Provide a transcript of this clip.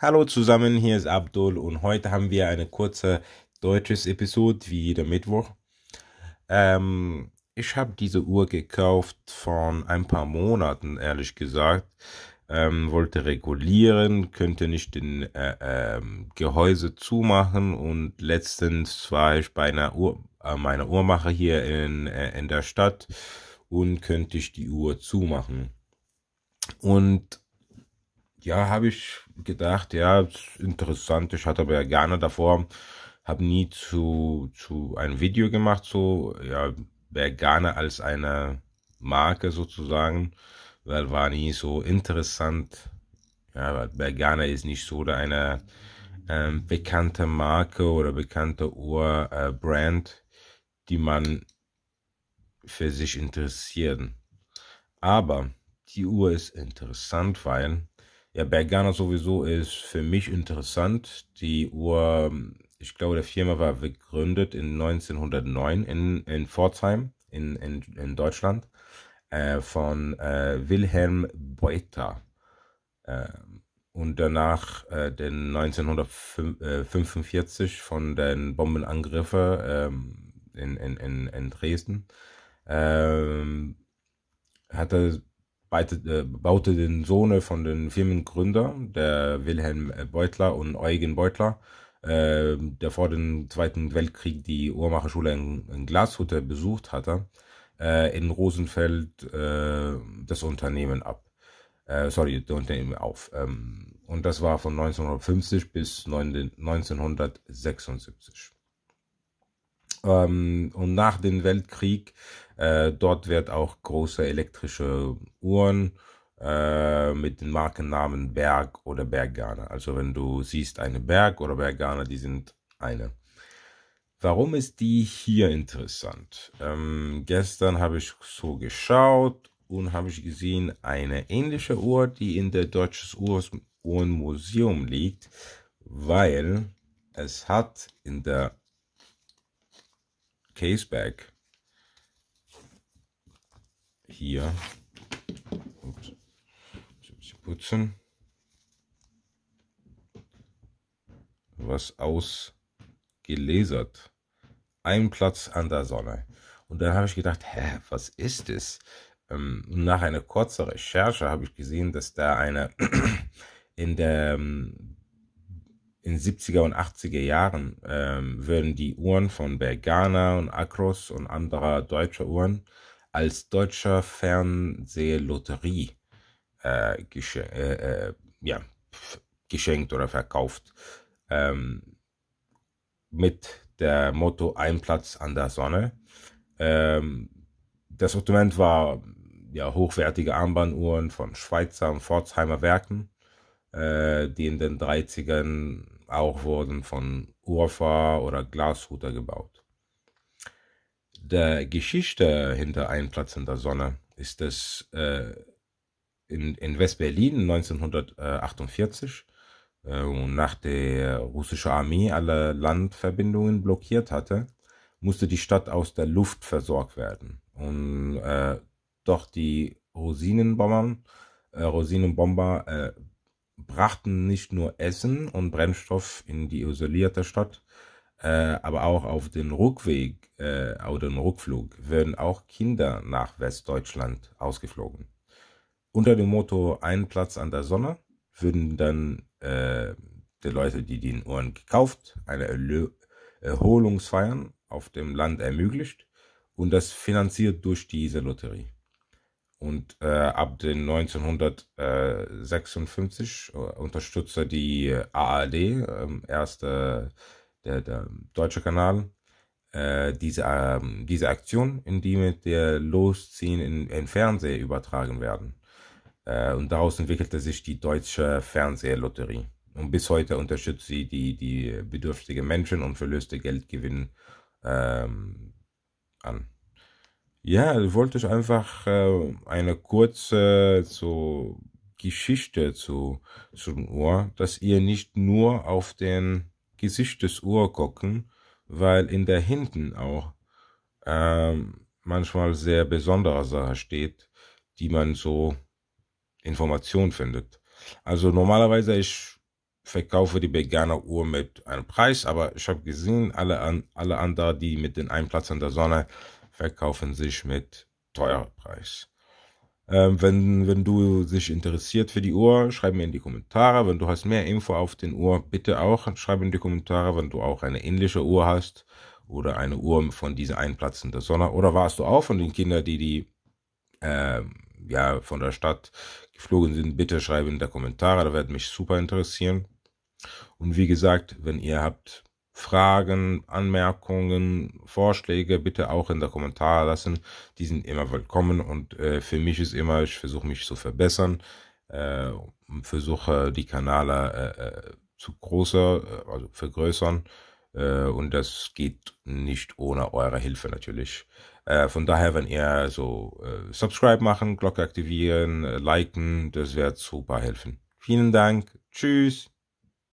Hallo zusammen, hier ist Abdul und heute haben wir eine kurze deutsches Episode wie jeder Mittwoch. Ähm, ich habe diese Uhr gekauft von ein paar Monaten, ehrlich gesagt. Ähm, wollte regulieren, könnte nicht den äh, äh, Gehäuse zumachen und letztens war ich bei einer Uhr, äh, meiner Uhrmacher hier in, äh, in der Stadt und könnte ich die Uhr zumachen. Und ja, habe ich gedacht, ja, interessant. Ich hatte aber ja gerne davor, habe nie zu, zu ein Video gemacht, so, ja, Bergane als eine Marke sozusagen, weil war nie so interessant. Ja, weil ist nicht so eine ähm, bekannte Marke oder bekannte Urbrand, äh, die man für sich interessiert. Aber die Uhr ist interessant, weil ja, Bergana sowieso ist für mich interessant. Die Uhr, ich glaube, der Firma war gegründet in 1909 in, in Pforzheim in, in, in Deutschland äh, von äh, Wilhelm Beuter. Äh, und danach äh, den 1945 äh, von den Bombenangriffen ähm, in, in, in, in Dresden. Ähm, hat er äh, baute den Sohn von den Firmengründer, der Wilhelm äh, Beutler und Eugen Beutler, äh, der vor dem Zweiten Weltkrieg die Uhrmacherschule in, in Glashütte besucht hatte, äh, in Rosenfeld äh, das Unternehmen ab. Äh, sorry, das Unternehmen auf. Ähm, und das war von 1950 bis 1976. Ähm, und nach dem Weltkrieg äh, dort wird auch große elektrische Uhren äh, mit den Markennamen Berg oder Berggarner. Also wenn du siehst eine Berg oder Berggarner, die sind eine. Warum ist die hier interessant? Ähm, gestern habe ich so geschaut und habe ich gesehen, eine ähnliche Uhr, die in der Deutsches Uhrenmuseum liegt, weil es hat in der Caseback hier, ups, putzen, was ausgelasert. Ein Platz an der Sonne. Und dann habe ich gedacht, hä, was ist das? Ähm, nach einer kurzen Recherche habe ich gesehen, dass da eine in der ähm, in 70er und 80er Jahren ähm, würden die Uhren von Bergana und Akros und anderer deutscher Uhren als deutscher Fernsehlotterie äh, gesche äh, äh ja, geschenkt oder verkauft. Ähm, mit der Motto Ein Platz an der Sonne. Ähm, das Sortiment war ja, hochwertige Armbanduhren von Schweizer und Pforzheimer Werken, äh, die in den 30ern auch wurden von Urfa oder Glashuter gebaut der Geschichte hinter Ein Platz in der Sonne ist es äh, in, in West-Berlin 1948, äh, nach der russische Armee alle Landverbindungen blockiert hatte, musste die Stadt aus der Luft versorgt werden. Und äh, doch die Rosinenbombern, äh, Rosinenbomber äh, brachten nicht nur Essen und Brennstoff in die isolierte Stadt, äh, aber auch auf den Rückweg, äh, auf den Rückflug werden auch Kinder nach Westdeutschland ausgeflogen. Unter dem Motto Ein Platz an der Sonne würden dann äh, die Leute, die den Uhren gekauft, eine Erholungsfeiern auf dem Land ermöglicht und das finanziert durch diese Lotterie. Und äh, ab den 1956 äh, unterstützte die ARD äh, erste der, der deutsche Kanal, äh, diese, äh, diese Aktion, in die mit der Losziehen in, im Fernsehen übertragen werden. Äh, und daraus entwickelte sich die deutsche Fernsehlotterie. Und bis heute unterstützt sie die, die bedürftigen Menschen und verlöste Geldgewinn ähm, an. Ja, wollte ich einfach äh, eine kurze so Geschichte zu, zu Uhr, dass ihr nicht nur auf den Gesicht des Urgocken, weil in der hinten auch ähm, manchmal sehr besondere Sachen steht, die man so Information findet. Also normalerweise ich verkaufe die Begana Uhr mit einem Preis, aber ich habe gesehen, alle, an, alle anderen, die mit den an der Sonne verkaufen sich mit teurer Preis. Ähm, wenn, wenn du dich interessiert für die Uhr, schreib mir in die Kommentare. Wenn du hast mehr Info auf den Uhr, bitte auch schreib in die Kommentare, wenn du auch eine ähnliche Uhr hast oder eine Uhr von dieser einplatzenden Sonne. Oder warst du auch von den Kindern, die die äh, ja, von der Stadt geflogen sind, bitte schreib in die Kommentare, da wird mich super interessieren. Und wie gesagt, wenn ihr habt Fragen, Anmerkungen, Vorschläge bitte auch in der Kommentare lassen. Die sind immer willkommen und äh, für mich ist immer, ich versuche mich zu verbessern, äh, versuche die Kanäle äh, äh zu größer, äh, also vergrößern äh, und das geht nicht ohne eure Hilfe natürlich. von daher, wenn ihr so Subscribe machen, Glocke aktivieren, liken, das wird super helfen. Vielen Dank. Tschüss.